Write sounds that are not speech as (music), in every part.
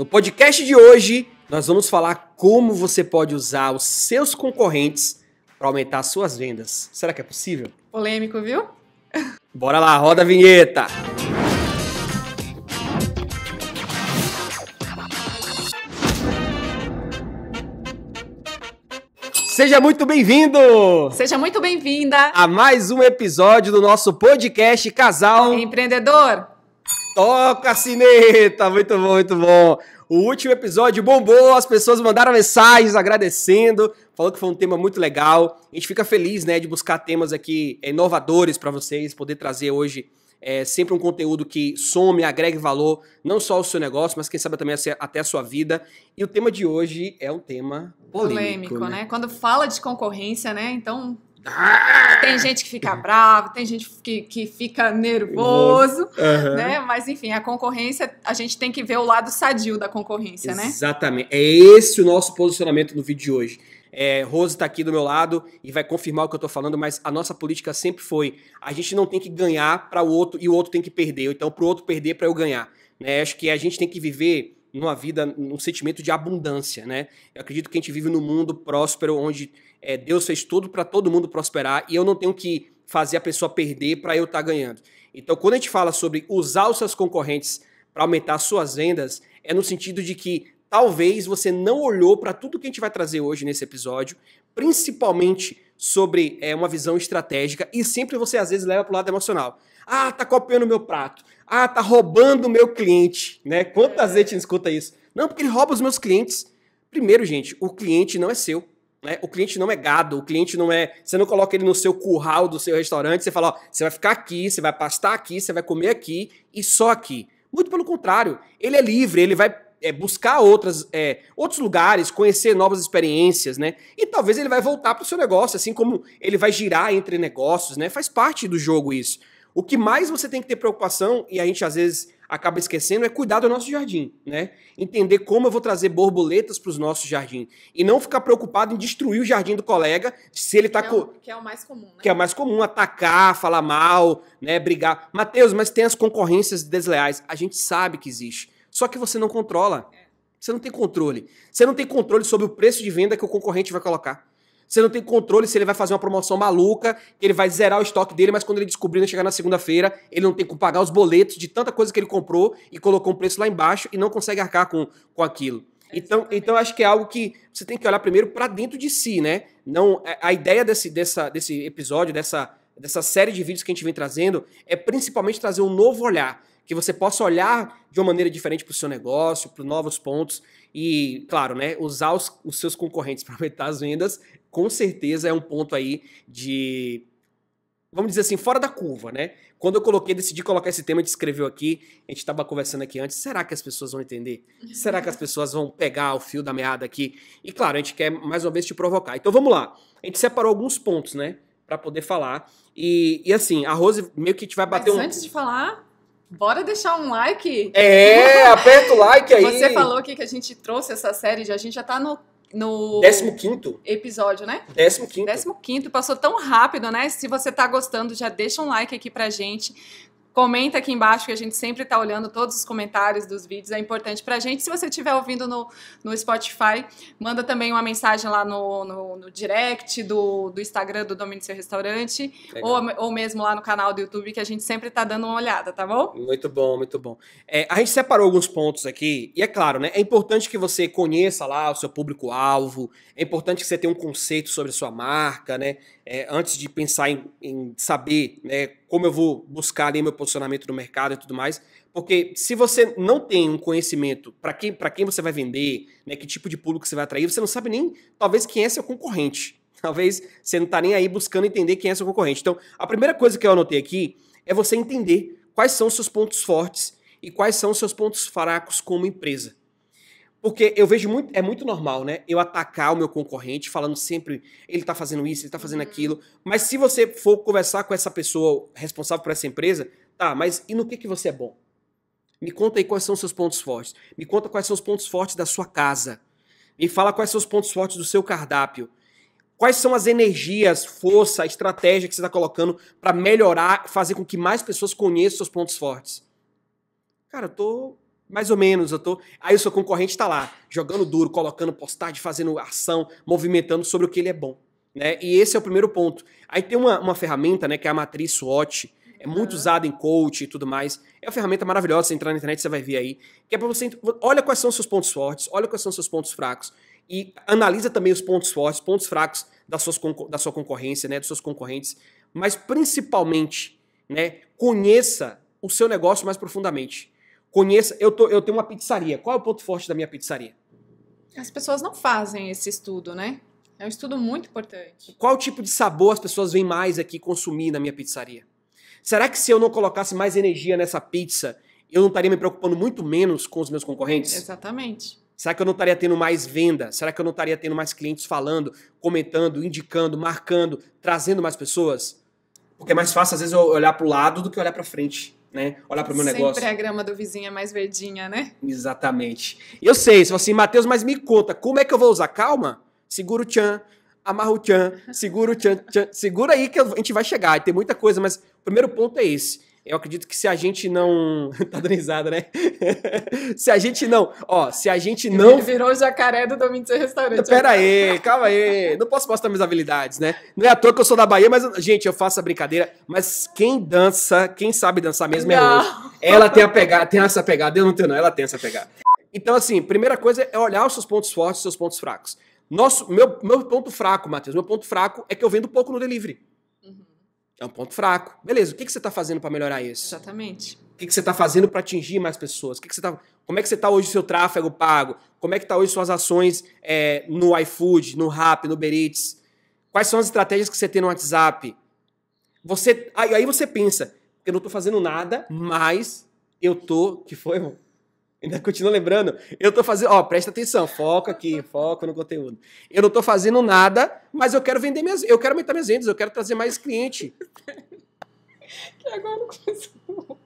No podcast de hoje, nós vamos falar como você pode usar os seus concorrentes para aumentar suas vendas. Será que é possível? Polêmico, viu? (laughs) Bora lá, roda a vinheta! Seja muito bem-vindo! Seja muito bem-vinda a mais um episódio do nosso podcast Casal Empreendedor. Toca a sineta! Muito bom, muito bom. O último episódio bombou, as pessoas mandaram mensagens agradecendo, falou que foi um tema muito legal. A gente fica feliz, né, de buscar temas aqui eh, inovadores para vocês, poder trazer hoje é sempre um conteúdo que some, agregue valor, não só ao seu negócio, mas quem sabe também até a sua vida. E o tema de hoje é um tema polêmico. polêmico né? né? Quando fala de concorrência, né? Então tem gente que fica (laughs) bravo, tem gente que, que fica nervoso, uhum. né? Mas enfim, a concorrência, a gente tem que ver o lado sadio da concorrência, Exatamente. né? Exatamente. É esse o nosso posicionamento no vídeo de hoje. É, Rose está aqui do meu lado e vai confirmar o que eu estou falando, mas a nossa política sempre foi: a gente não tem que ganhar para o outro e o outro tem que perder, ou então para o outro perder para eu ganhar. Né? Acho que a gente tem que viver numa vida, num sentimento de abundância, né? Eu acredito que a gente vive num mundo próspero onde é, Deus fez tudo para todo mundo prosperar e eu não tenho que fazer a pessoa perder para eu estar tá ganhando. Então, quando a gente fala sobre usar os seus concorrentes para aumentar suas vendas, é no sentido de que talvez você não olhou para tudo que a gente vai trazer hoje nesse episódio, principalmente sobre é, uma visão estratégica, e sempre você às vezes leva para o lado emocional. Ah, tá copiando meu prato. Ah, tá roubando o meu cliente, né? Quantas é. vezes a gente escuta isso? Não, porque ele rouba os meus clientes. Primeiro, gente, o cliente não é seu. Né? O cliente não é gado, o cliente não é. Você não coloca ele no seu curral do seu restaurante, você fala, ó, você vai ficar aqui, você vai pastar aqui, você vai comer aqui e só aqui. Muito pelo contrário, ele é livre, ele vai é, buscar outras, é, outros lugares, conhecer novas experiências, né? E talvez ele vai voltar para o seu negócio, assim como ele vai girar entre negócios, né? Faz parte do jogo isso. O que mais você tem que ter preocupação, e a gente às vezes acaba esquecendo, é cuidar do nosso jardim, né? Entender como eu vou trazer borboletas para os nossos jardins. E não ficar preocupado em destruir o jardim do colega, se ele está... Que, é o, que é o mais comum, né? Que é o mais comum, atacar, falar mal, né, brigar. Mateus, mas tem as concorrências desleais. A gente sabe que existe. Só que você não controla. É. Você não tem controle. Você não tem controle sobre o preço de venda que o concorrente vai colocar. Você não tem controle se ele vai fazer uma promoção maluca, ele vai zerar o estoque dele, mas quando ele descobrir, chegar na segunda-feira, ele não tem como pagar os boletos de tanta coisa que ele comprou e colocou um preço lá embaixo e não consegue arcar com, com aquilo. Então, então acho que é algo que você tem que olhar primeiro para dentro de si, né? Não, é, a ideia desse, dessa, desse episódio, dessa, dessa série de vídeos que a gente vem trazendo, é principalmente trazer um novo olhar, que você possa olhar de uma maneira diferente para o seu negócio, para novos pontos e, claro, né, usar os, os seus concorrentes (laughs) para aumentar as vendas com certeza é um ponto aí de. Vamos dizer assim, fora da curva, né? Quando eu coloquei, decidi colocar esse tema, a gente escreveu aqui, a gente estava conversando aqui antes. Será que as pessoas vão entender? Será que as pessoas vão pegar o fio da meada aqui? E claro, a gente quer mais uma vez te provocar. Então vamos lá. A gente separou alguns pontos, né? Para poder falar. E, e assim, a Rose meio que a gente vai bater Mas um. Antes de falar, Bora deixar um like? É, aperta o like aí. Você falou aqui que a gente trouxe essa série, a gente já tá no no 15 episódio, né? 15. 15. Passou tão rápido, né? Se você tá gostando, já deixa um like aqui pra gente. Comenta aqui embaixo que a gente sempre está olhando todos os comentários dos vídeos, é importante para a gente. Se você estiver ouvindo no, no Spotify, manda também uma mensagem lá no, no, no direct do, do Instagram do Domínio do Seu Restaurante, ou, ou mesmo lá no canal do YouTube, que a gente sempre está dando uma olhada, tá bom? Muito bom, muito bom. É, a gente separou alguns pontos aqui, e é claro, né? É importante que você conheça lá o seu público-alvo, é importante que você tenha um conceito sobre a sua marca, né? É, antes de pensar em, em saber né, como eu vou buscar ali meu posicionamento no mercado e tudo mais. Porque se você não tem um conhecimento para quem, quem você vai vender, né, que tipo de público você vai atrair, você não sabe nem, talvez, quem é seu concorrente. (laughs) Talvez você não está nem aí buscando entender quem é seu concorrente. Então, a primeira coisa que eu anotei aqui é você entender quais são os seus pontos fortes e quais são os seus pontos fracos como empresa. Porque eu vejo muito, é muito normal, né? Eu atacar o meu concorrente falando sempre, ele tá fazendo isso, ele tá fazendo uhum. aquilo. Mas se você for conversar com essa pessoa responsável por essa empresa, tá, mas e no que que você é bom? Me conta aí quais são os seus pontos fortes. Me conta quais são os pontos fortes da sua casa. Me fala quais são os pontos fortes do seu cardápio. Quais são as energias, força, estratégia que você está colocando para melhorar, fazer com que mais pessoas conheçam seus pontos fortes? Cara, eu tô mais ou menos, eu tô. Aí o seu concorrente está lá, jogando duro, colocando postagem, fazendo ação, movimentando sobre o que ele é bom. Né? E esse é o primeiro ponto. Aí tem uma, uma ferramenta, né, que é a matriz SWOT, é muito usada em coach e tudo mais. É uma ferramenta maravilhosa, você entrar na internet, você vai ver aí. Que é para você. Olha quais são seus pontos fortes, olha quais são seus pontos fracos. E analisa também os pontos fortes, pontos fracos das suas, da sua concorrência, né, dos seus concorrentes. Mas principalmente, né, conheça o seu negócio mais profundamente. Conheça, eu, tô, eu tenho uma pizzaria. Qual é o ponto forte da minha pizzaria? As pessoas não fazem esse estudo, né? É um estudo muito importante. Qual tipo de sabor as pessoas vêm mais aqui consumir na minha pizzaria? Será que se eu não colocasse mais energia nessa pizza, eu não estaria me preocupando muito menos com os meus concorrentes? Exatamente. Será que eu não estaria tendo mais venda? Será que eu não estaria tendo mais clientes falando, comentando, indicando, marcando, trazendo mais pessoas? Porque é mais fácil, às vezes, eu olhar para o lado do que olhar para frente né? Olhar para o meu Sempre negócio. Sempre a grama do vizinho é mais verdinha, né? Exatamente. Eu sei, se assim, Matheus, mas me conta, como é que eu vou usar? Calma, segura o tchan, amarra o tchan, segura o tchan, tchan, segura aí que a gente vai chegar. tem muita coisa, mas o primeiro ponto é esse. Eu acredito que se a gente não. (laughs) tá dando né? (laughs) se a gente não. Ó, se a gente não. Ele virou jacaré do Domingo do Restaurante. Pera aí, calma aí. Não posso mostrar minhas habilidades, né? Não é à toa que eu sou da Bahia, mas, gente, eu faço a brincadeira. Mas quem dança, quem sabe dançar mesmo é hoje. Ela tem a pegada, tem essa pegada. Eu não tenho, não. Ela tem essa pegada. Então, assim, primeira coisa é olhar os seus pontos fortes e os seus pontos fracos. Nosso, meu, meu ponto fraco, Matheus, meu ponto fraco é que eu vendo pouco no delivery. É um ponto fraco. Beleza, o que, que você está fazendo para melhorar isso? Exatamente. O que, que você está fazendo para atingir mais pessoas? O que, que você tá... Como é que você está hoje o seu tráfego pago? Como é que está hoje suas ações é, no iFood, no Rap, no Uber Eats? Quais são as estratégias que você tem no WhatsApp? Você, aí, aí você pensa, eu não estou fazendo nada, uhum. mas eu tô, que foi, irmão? Ainda continuo lembrando. Eu tô fazendo. Ó, presta atenção, foco aqui, foco no conteúdo. Eu não tô fazendo nada, mas eu quero vender minhas. Eu quero aumentar minhas vendas, eu quero trazer mais cliente. que agora não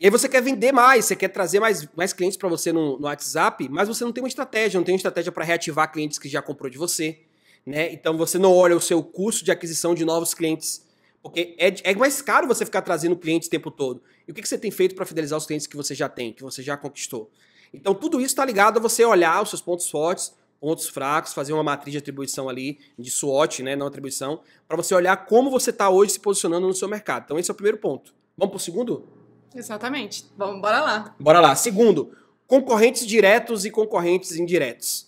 E aí você quer vender mais, você quer trazer mais, mais clientes para você no, no WhatsApp, mas você não tem uma estratégia, não tem uma estratégia para reativar clientes que já comprou de você. Né? Então você não olha o seu custo de aquisição de novos clientes porque é, é mais caro você ficar trazendo clientes o tempo todo. E o que, que você tem feito para fidelizar os clientes que você já tem, que você já conquistou? Então, tudo isso está ligado a você olhar os seus pontos fortes, pontos fracos, fazer uma matriz de atribuição ali, de SWOT, né, não atribuição, para você olhar como você está hoje se posicionando no seu mercado. Então, esse é o primeiro ponto. Vamos para o segundo? Exatamente. Vamos, bora lá. Bora lá. Segundo, concorrentes diretos e concorrentes indiretos.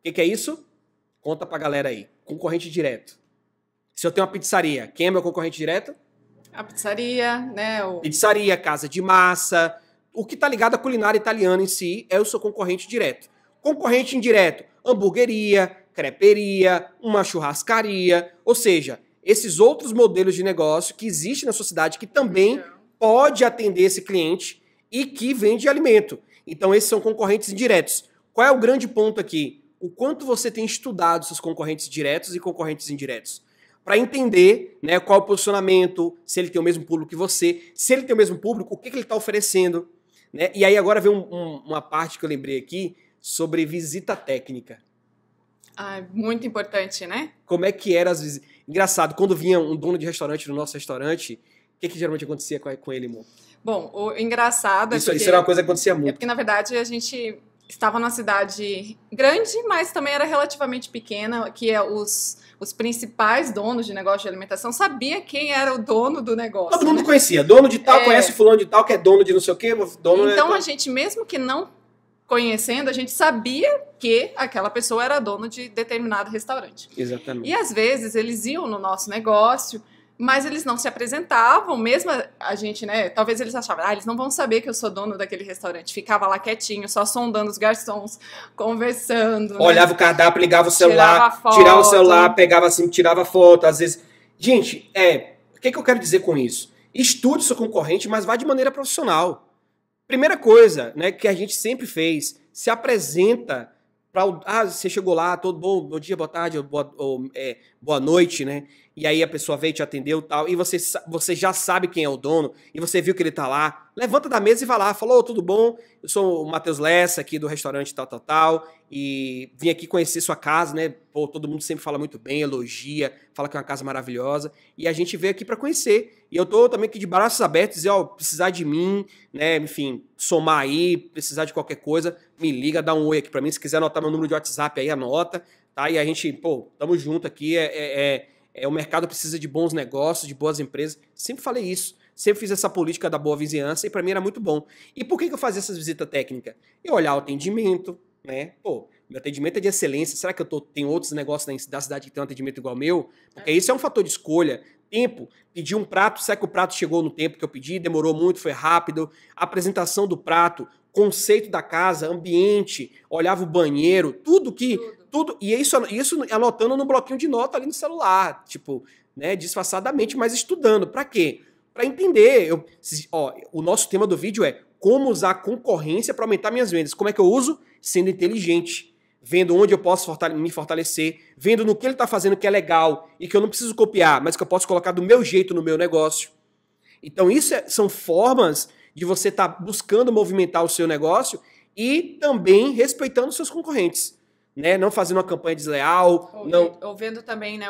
O que, que é isso? Conta para a galera aí. Concorrente direto. Se eu tenho uma pizzaria, quem é meu concorrente direto? A pizzaria, né? O... Pizzaria, casa de massa. O que está ligado à culinária italiana em si é o seu concorrente direto. Concorrente indireto, hamburgueria, creperia, uma churrascaria. Ou seja, esses outros modelos de negócio que existem na sociedade que também pode atender esse cliente e que vende alimento. Então, esses são concorrentes indiretos. Qual é o grande ponto aqui? O quanto você tem estudado seus concorrentes diretos e concorrentes indiretos? para entender né, qual é o posicionamento, se ele tem o mesmo público que você, se ele tem o mesmo público, o que, que ele está oferecendo. Né? E aí agora vem um, um, uma parte que eu lembrei aqui sobre visita técnica. Ah, muito importante, né? Como é que era as visitas? Engraçado, quando vinha um dono de restaurante no nosso restaurante, o que, que geralmente acontecia com, ele, amor? Bom, o engraçado é isso, é porque... Isso era uma coisa que acontecia é muito. É porque, na verdade, a gente estava numa cidade grande, mas também era relativamente pequena, que é os, os principais donos de negócio de alimentação sabia quem era o dono do negócio. Todo né? mundo conhecia, dono de tal, é... conhece fulano de tal, que é dono de não sei o quê, dono é Então é... a gente, mesmo que não conhecendo, a gente sabia que aquela pessoa era dono de determinado restaurante. Exatamente. E às vezes eles iam no nosso negócio mas eles não se apresentavam, mesmo a gente, né? Talvez eles achavam, ah, eles não vão saber que eu sou dono daquele restaurante. Ficava lá quietinho, só sondando os garçons, conversando. Né? Olhava né? o cardápio, ligava o celular, tirava, tirava o celular, pegava assim, tirava foto, às vezes. Gente, é, o que, que eu quero dizer com isso? Estude seu concorrente, mas vá de maneira profissional. Primeira coisa, né, que a gente sempre fez, se apresenta para o ah, você chegou lá, todo bom, bom dia, boa tarde, boa, ou, é, boa noite, né? e aí a pessoa veio te atendeu tal, e você, você já sabe quem é o dono, e você viu que ele tá lá, levanta da mesa e vai lá, falou, tudo bom? Eu sou o Matheus Lessa aqui do restaurante tal, tal, tal, e vim aqui conhecer sua casa, né? Pô, todo mundo sempre fala muito bem, elogia, fala que é uma casa maravilhosa, e a gente veio aqui para conhecer. E eu tô também aqui de braços abertos, dizer, ó, precisar de mim, né? Enfim, somar aí, precisar de qualquer coisa, me liga, dá um oi aqui para mim, se quiser anotar meu número de WhatsApp aí, anota, tá? E a gente, pô, tamo junto aqui, é, é, é é, o mercado precisa de bons negócios, de boas empresas. Sempre falei isso. Sempre fiz essa política da boa vizinhança e para mim era muito bom. E por que, que eu fazia essas visitas técnicas? Eu olhar o atendimento, né? Pô, meu atendimento é de excelência. Será que eu tenho outros negócios da cidade que tem um atendimento igual ao meu? Porque é. isso é um fator de escolha. Tempo, pedi um prato, será que o prato chegou no tempo que eu pedi? Demorou muito, foi rápido. A apresentação do prato, conceito da casa, ambiente, olhava o banheiro, tudo que tudo. Tudo, e isso, isso anotando no bloquinho de nota ali no celular, tipo, né, disfarçadamente, mas estudando. Para quê? Para entender. Eu, ó, o nosso tema do vídeo é como usar a concorrência para aumentar minhas vendas. Como é que eu uso? Sendo inteligente vendo onde eu posso fortale me fortalecer, vendo no que ele está fazendo que é legal e que eu não preciso copiar, mas que eu posso colocar do meu jeito no meu negócio. Então, isso é, são formas de você estar tá buscando movimentar o seu negócio e também respeitando os seus concorrentes né? Não fazendo uma campanha desleal. Ou, não... também, né,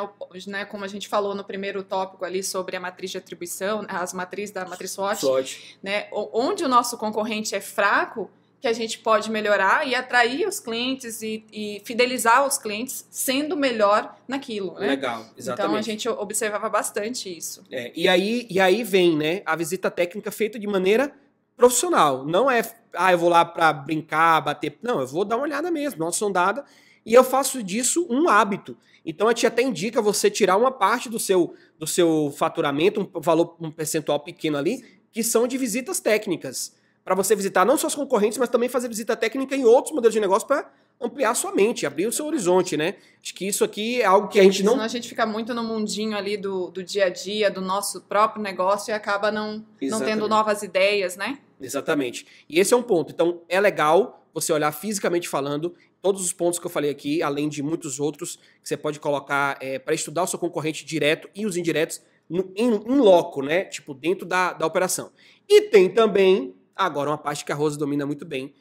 né, como a gente falou no primeiro tópico ali sobre a matriz de atribuição, né, as matrizes da matriz SWOT, SWOT. Né, onde o nosso concorrente é fraco, que a gente pode melhorar e atrair os clientes e, e fidelizar os clientes sendo melhor naquilo. Né? Legal, exatamente. Então a gente observava bastante isso. É, e, aí, e aí vem né, a visita técnica feita de maneira profissional. Não é ah, eu vou lá para brincar, bater. Não, eu vou dar uma olhada mesmo, dar uma sondada. E eu faço disso um hábito. Então a gente até indica você tirar uma parte do seu, do seu faturamento, um valor, um percentual pequeno ali, que são de visitas técnicas. Para você visitar não só os concorrentes, mas também fazer visita técnica em outros modelos de negócio para ampliar sua mente, abrir o seu horizonte, né? Acho que isso aqui é algo que a gente não. Senão a gente fica muito no mundinho ali do, do dia a dia, do nosso próprio negócio e acaba não, não tendo novas ideias, né? Exatamente. E esse é um ponto. Então, é legal você olhar fisicamente falando todos os pontos que eu falei aqui, além de muitos outros que você pode colocar é, para estudar o seu concorrente direto e os indiretos no, em, em loco, né? Tipo, dentro da, da operação. E tem também, agora, uma parte que a Rosa domina muito bem,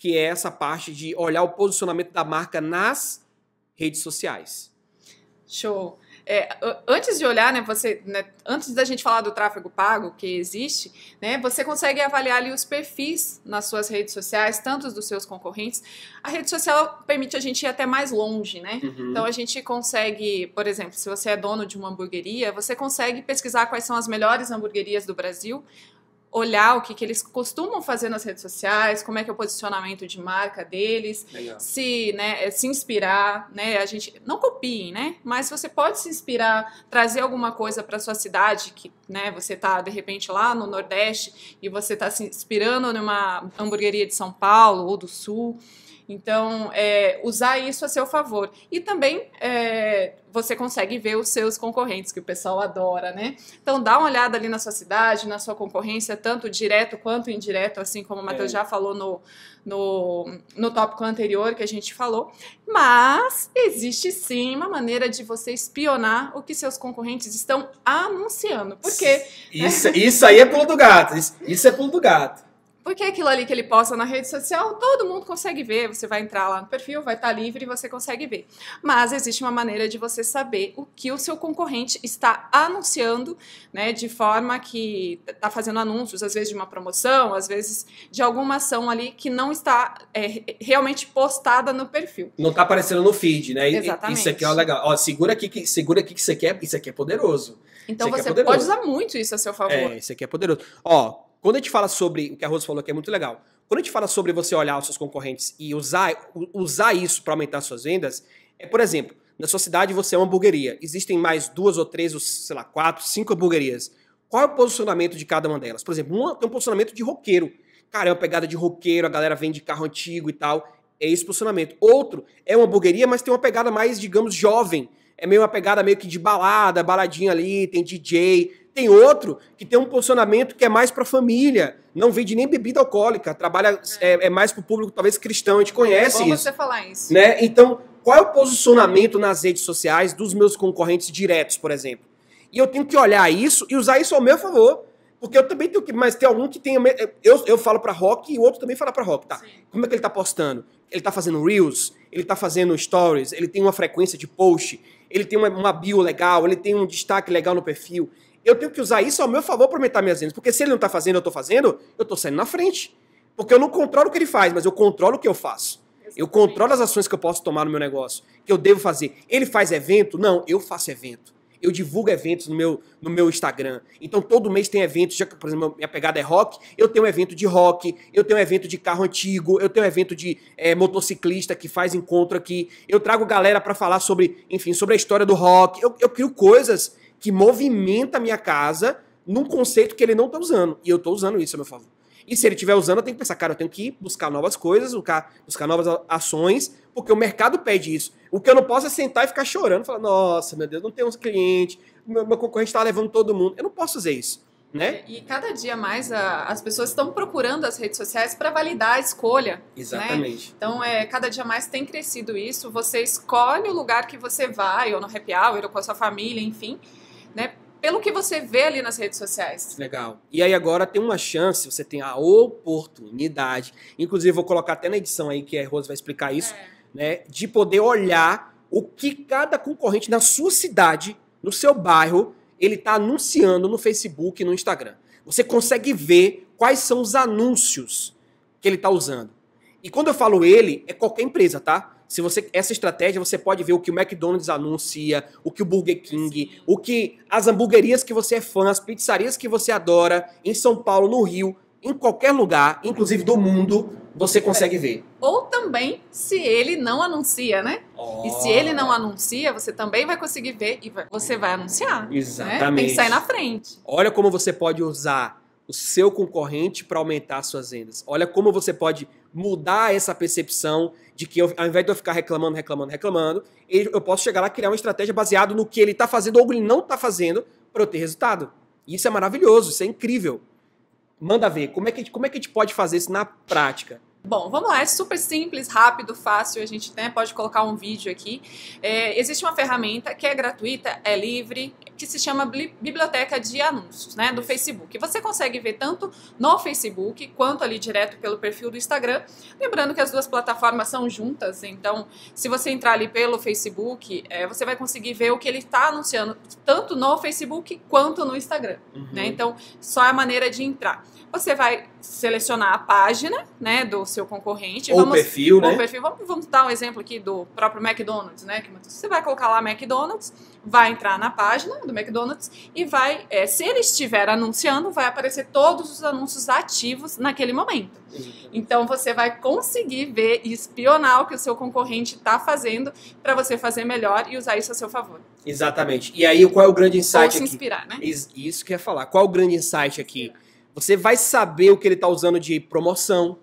que é essa parte de olhar o posicionamento da marca nas redes sociais. Show. É, antes de olhar, né, você, né, antes da gente falar do tráfego pago que existe, né, você consegue avaliar ali os perfis nas suas redes sociais, tanto dos seus concorrentes. A rede social permite a gente ir até mais longe, né? Uhum. Então a gente consegue, por exemplo, se você é dono de uma hamburgueria, você consegue pesquisar quais são as melhores hamburguerias do Brasil, olhar o que, que eles costumam fazer nas redes sociais, como é que é o posicionamento de marca deles, Legal. se, né, é, se inspirar, né, a gente não copiem, né, mas você pode se inspirar, trazer alguma coisa para sua cidade que, né, você tá de repente lá no Nordeste e você tá se inspirando numa hamburgueria de São Paulo ou do Sul. Então, é, usar isso a seu favor. E também é, você consegue ver os seus concorrentes, que o pessoal adora, né? Então, dá uma olhada ali na sua cidade, na sua concorrência, tanto direto quanto indireto, assim como o Matheus é. já falou no, no, no tópico anterior que a gente falou. Mas existe sim uma maneira de você espionar o que seus concorrentes estão anunciando. Porque. Isso, isso aí é pulo do gato. Isso, isso é pulo do gato. Porque é aquilo ali que ele posta na rede social, todo mundo consegue ver. Você vai entrar lá no perfil, vai estar tá livre e você consegue ver. Mas existe uma maneira de você saber o que o seu concorrente está anunciando, né? De forma que está fazendo anúncios, às vezes de uma promoção, às vezes de alguma ação ali que não está é, realmente postada no perfil. Não está aparecendo no feed, né? Exatamente. Isso aqui é legal. Ó, segura aqui que segura aqui que isso aqui é, isso aqui é poderoso. Então isso é você é pode usar muito isso a seu favor. É, isso aqui é poderoso. Ó, quando a gente fala sobre o que a Rose falou que é muito legal, quando a gente fala sobre você olhar os seus concorrentes e usar, usar isso para aumentar suas vendas, é, por exemplo, na sua cidade você é uma hamburgueria. Existem mais duas ou três, ou, sei lá, quatro, cinco hamburguerias. Qual é o posicionamento de cada uma delas? Por exemplo, uma tem um posicionamento de roqueiro. Cara, é uma pegada de roqueiro, a galera vende carro antigo e tal. É esse posicionamento. Outro é uma hamburgueria, mas tem uma pegada mais, digamos, jovem. É meio uma pegada meio que de balada, baladinha ali, tem DJ, tem outro que tem um posicionamento que é mais para família, não vende nem bebida alcoólica, trabalha é, é, é mais para o público talvez cristão, a gente conhece é bom isso. você falar isso. Né? Então, qual é o posicionamento nas redes sociais dos meus concorrentes diretos, por exemplo? E eu tenho que olhar isso e usar isso ao meu favor. Porque eu também tenho que. Mas tem algum que tem. Eu, eu falo pra rock e o outro também fala pra rock, tá? Sim. Como é que ele tá postando? Ele tá fazendo reels, ele tá fazendo stories, ele tem uma frequência de post, ele tem uma, uma bio legal, ele tem um destaque legal no perfil, eu tenho que usar isso ao meu favor para aumentar minhas vendas. Porque se ele não está fazendo, eu estou fazendo, eu estou saindo na frente. Porque eu não controlo o que ele faz, mas eu controlo o que eu faço. Eu controlo as ações que eu posso tomar no meu negócio, que eu devo fazer. Ele faz evento? Não, eu faço evento. Eu divulgo eventos no meu, no meu Instagram. Então, todo mês tem eventos. Já que, por exemplo, minha pegada é rock, eu tenho um evento de rock, eu tenho um evento de carro antigo, eu tenho um evento de é, motociclista que faz encontro aqui. Eu trago galera para falar sobre, enfim, sobre a história do rock. Eu, eu crio coisas que movimenta a minha casa num conceito que ele não está usando. E eu estou usando isso a meu favor. E se ele estiver usando, eu tenho que pensar, cara, eu tenho que buscar novas coisas, buscar, buscar novas ações, porque o mercado pede isso. O que eu não posso é sentar e ficar chorando, falar, nossa, meu Deus, não tem uns clientes, meu, meu concorrente está levando todo mundo. Eu não posso fazer isso. Né? E, e cada dia mais a, as pessoas estão procurando as redes sociais para validar a escolha. Né? Exatamente. Né? Então, é, cada dia mais tem crescido isso. Você escolhe o lugar que você vai, ou no happy hour, ou com a sua família, enfim né? Pelo que você vê ali nas redes sociais. Legal. E aí agora tem uma chance, você tem a oportunidade. Inclusive, vou colocar até na edição aí que a Rose vai explicar isso, é. né? De poder olhar o que cada concorrente na sua cidade, no seu bairro, ele está anunciando no Facebook e no Instagram. Você consegue ver quais são os anúncios que ele está usando. E quando eu falo ele, é qualquer empresa, tá? Se você essa estratégia, você pode ver o que o McDonald's anuncia, o que o Burger King, o que as hamburguerias que você é fã, as pizzarias que você adora em São Paulo, no Rio, em qualquer lugar, inclusive do mundo, você consegue ver. Ou também se ele não anuncia, né? Oh. E se ele não anuncia, você também vai conseguir ver e você vai anunciar. Exatamente. Né? Tem que sair na frente. Olha como você pode usar o seu concorrente para aumentar suas vendas. Olha como você pode mudar essa percepção de que eu, ao invés de eu ficar reclamando, reclamando, reclamando, eu posso chegar lá e criar uma estratégia baseada no que ele está fazendo ou ele não está fazendo para eu ter resultado. isso é maravilhoso, isso é incrível. Manda ver, como é que, como é que a gente pode fazer isso na prática? Bom, vamos lá, é super simples, rápido, fácil, a gente né, pode colocar um vídeo aqui. É, existe uma ferramenta que é gratuita, é livre, que se chama Biblioteca de Anúncios, né, do Facebook. Você consegue ver tanto no Facebook quanto ali direto pelo perfil do Instagram. Lembrando que as duas plataformas são juntas, então se você entrar ali pelo Facebook, é, você vai conseguir ver o que ele está anunciando, tanto no Facebook quanto no Instagram. Né. Uhum. Né? Então, só é a maneira de entrar. Você vai selecionar a página, né, do seu concorrente. Ou vamos, perfil, ou né? perfil. Vamos, vamos, dar um exemplo aqui do próprio McDonald's, né? você vai colocar lá McDonald's, vai entrar na página do McDonald's e vai, é, se ele estiver anunciando, vai aparecer todos os anúncios ativos naquele momento. Então você vai conseguir ver e espionar o que o seu concorrente está fazendo para você fazer melhor e usar isso a seu favor. Exatamente. E aí qual é o grande insight Para se inspirar, aqui? né? Isso que é falar. Qual é o grande insight aqui? É. Você vai saber o que ele está usando de promoção.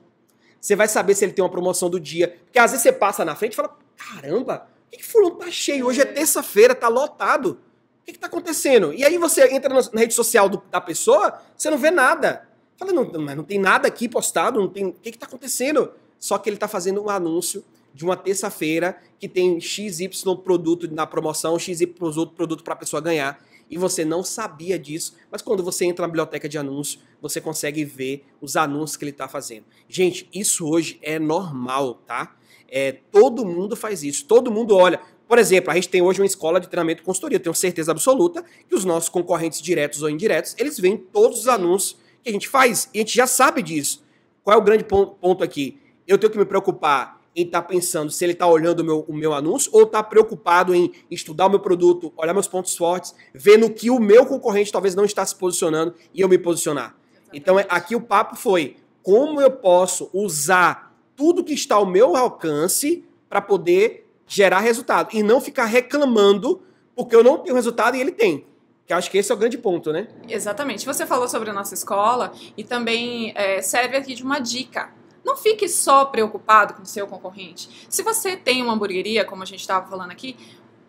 Você vai saber se ele tem uma promoção do dia. Porque às vezes você passa na frente e fala: caramba, o que, que fulano tá cheio? Hoje é terça-feira, tá lotado. O que, que tá acontecendo? E aí você entra na rede social do, da pessoa, você não vê nada. Fala, não, não, não tem nada aqui postado, não tem. O que, que tá acontecendo? Só que ele tá fazendo um anúncio de uma terça-feira que tem XY produto na promoção, XY produto para a pessoa ganhar e você não sabia disso, mas quando você entra na biblioteca de anúncios, você consegue ver os anúncios que ele está fazendo. Gente, isso hoje é normal, tá? É, todo mundo faz isso, todo mundo olha. Por exemplo, a gente tem hoje uma escola de treinamento e consultoria, eu tenho certeza absoluta que os nossos concorrentes diretos ou indiretos, eles veem todos os anúncios que a gente faz e a gente já sabe disso. Qual é o grande ponto aqui? Eu tenho que me preocupar em estar tá pensando se ele está olhando o meu, o meu anúncio ou está preocupado em estudar o meu produto, olhar meus pontos fortes, vendo que o meu concorrente talvez não está se posicionando e eu me posicionar. Exatamente. Então, é, aqui o papo foi como eu posso usar tudo que está ao meu alcance para poder gerar resultado e não ficar reclamando porque eu não tenho resultado e ele tem. Que acho que esse é o grande ponto, né? Exatamente. Você falou sobre a nossa escola e também é, serve aqui de uma dica não fique só preocupado com o seu concorrente. Se você tem uma hamburgueria, como a gente estava falando aqui,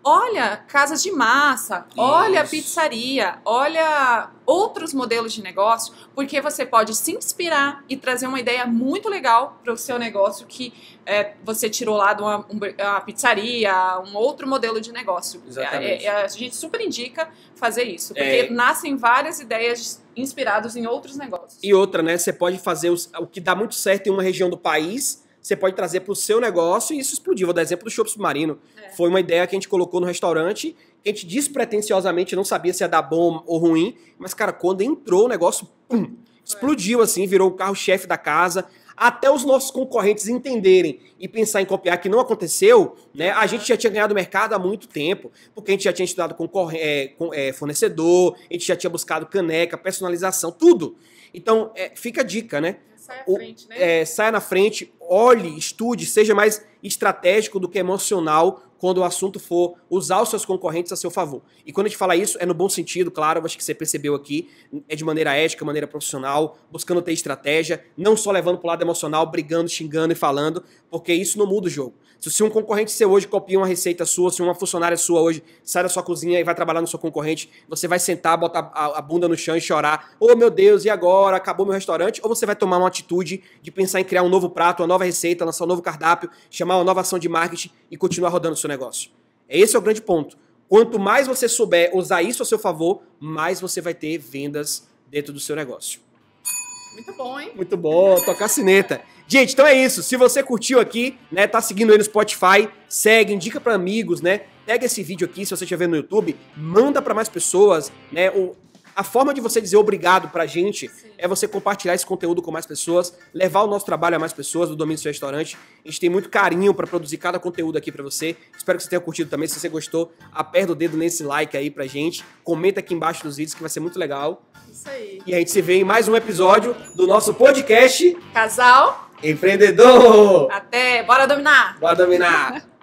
olha casas de massa, Isso. olha pizzaria, olha outros modelos de negócio, porque você pode se inspirar e trazer uma ideia muito legal para o seu negócio que é, você tirou lá de uma, uma, pizzaria, um outro modelo de negócio. Exatamente. É, é, a gente super indica fazer isso, porque é. nascem várias ideias inspiradas em outros negócios. E outra, né? Você pode fazer os, o que dá muito certo em uma região do país você pode trazer para o seu negócio e isso explodir. Vou dar exemplo do chopp submarino. É. Foi uma ideia que a gente colocou no restaurante, que a gente despretensiosamente não sabia se ia dar bom ou ruim, mas, cara, quando entrou o negócio, pum, explodiu assim, virou o carro-chefe da casa. Até os nossos concorrentes entenderem e pensar em copiar, que não aconteceu, né? A gente já tinha ganhado mercado há muito tempo, porque a gente já tinha estudado É, com, é, fornecedor, a gente já tinha buscado caneca, personalização, tudo. Então, é, fica a dica, né? Saia, frente, né? É, saia na frente, olhe, estude, seja mais estratégico do que emocional quando o assunto for usar os seus concorrentes a seu favor. E quando a gente fala isso, é no bom sentido, claro, acho que você percebeu aqui, é de maneira ética, maneira profissional, buscando ter estratégia, não só levando para o lado emocional, brigando, xingando e falando, porque isso não muda o jogo. Se um concorrente seu hoje copia uma receita sua, se uma funcionária sua hoje sai da sua cozinha e vai trabalhar no seu concorrente, você vai sentar, botar a, bunda no chão e chorar: oh meu Deus, e agora? Acabou meu restaurante? Ou você vai tomar uma atitude de pensar em criar um novo prato, uma nova receita, lançar um novo cardápio, chamar uma nova ação de marketing e continuar rodando o seu negócio? Esse é o grande ponto. Quanto mais você souber usar isso a seu favor, mais você vai ter vendas dentro do seu negócio. Muito bom, hein? Muito bom, tocar sineta. Gente, então é isso. Se você curtiu aqui, né, tá seguindo aí no Spotify, segue, indica para amigos, né? Pega esse vídeo aqui, se você estiver vendo no YouTube, manda para mais pessoas, né? Ou a forma de você dizer obrigado pra gente Sim. é você compartilhar esse conteúdo com mais pessoas, levar o nosso trabalho a mais pessoas do Domínio Seu Restaurante. A gente tem muito carinho para produzir cada conteúdo aqui para você. Espero que você tenha curtido também. Se você gostou, aperta o dedo nesse like aí pra gente. Comenta aqui embaixo nos vídeos que vai ser muito legal. Isso aí. E a gente se vê em mais um episódio do nosso podcast Casal Empreendedor. Até, bora dominar. Bora dominar.